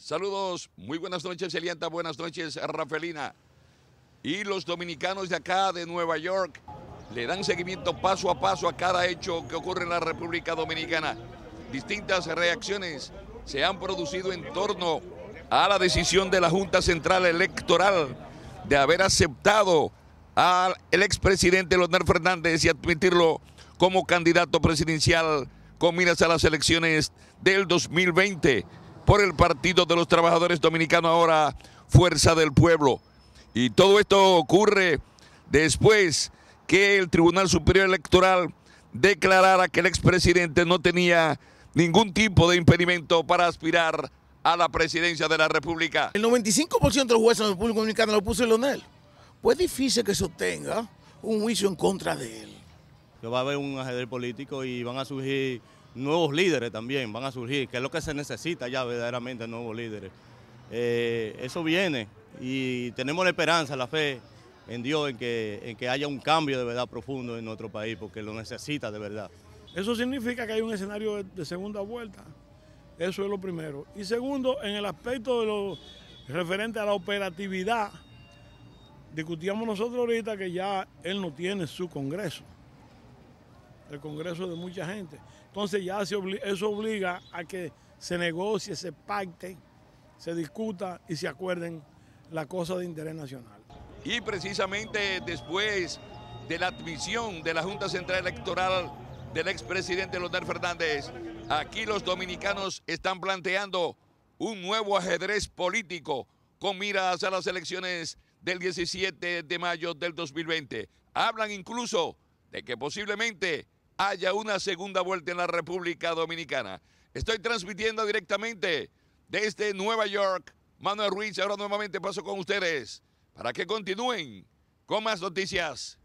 Saludos, muy buenas noches Elianta, buenas noches Rafaelina Y los dominicanos de acá, de Nueva York, le dan seguimiento paso a paso a cada hecho que ocurre en la República Dominicana. Distintas reacciones se han producido en torno a la decisión de la Junta Central Electoral de haber aceptado al expresidente Leonel Fernández y admitirlo como candidato presidencial con miras a las elecciones del 2020 por el Partido de los Trabajadores Dominicanos, ahora Fuerza del Pueblo. Y todo esto ocurre después que el Tribunal Superior Electoral declarara que el expresidente no tenía ningún tipo de impedimento para aspirar a la presidencia de la República. El 95% de los jueces de la República Dominicana lo puso Leonel. Pues es difícil que sostenga un juicio en contra de él. va a haber un ajedrez político y van a surgir nuevos líderes también van a surgir, que es lo que se necesita ya verdaderamente, nuevos líderes. Eh, eso viene y tenemos la esperanza, la fe en Dios, en que, en que haya un cambio de verdad profundo en nuestro país, porque lo necesita de verdad. Eso significa que hay un escenario de segunda vuelta. Eso es lo primero. Y segundo, en el aspecto de lo referente a la operatividad, discutíamos nosotros ahorita que ya él no tiene su Congreso el Congreso de mucha gente. Entonces ya eso obliga a que se negocie, se pacte, se discuta y se acuerden ...la cosa de interés nacional. Y precisamente después de la admisión de la Junta Central Electoral del expresidente Leonel Fernández, aquí los dominicanos están planteando un nuevo ajedrez político con miras a las elecciones del 17 de mayo del 2020. Hablan incluso de que posiblemente haya una segunda vuelta en la República Dominicana. Estoy transmitiendo directamente desde Nueva York. Manuel Ruiz, ahora nuevamente paso con ustedes para que continúen con más noticias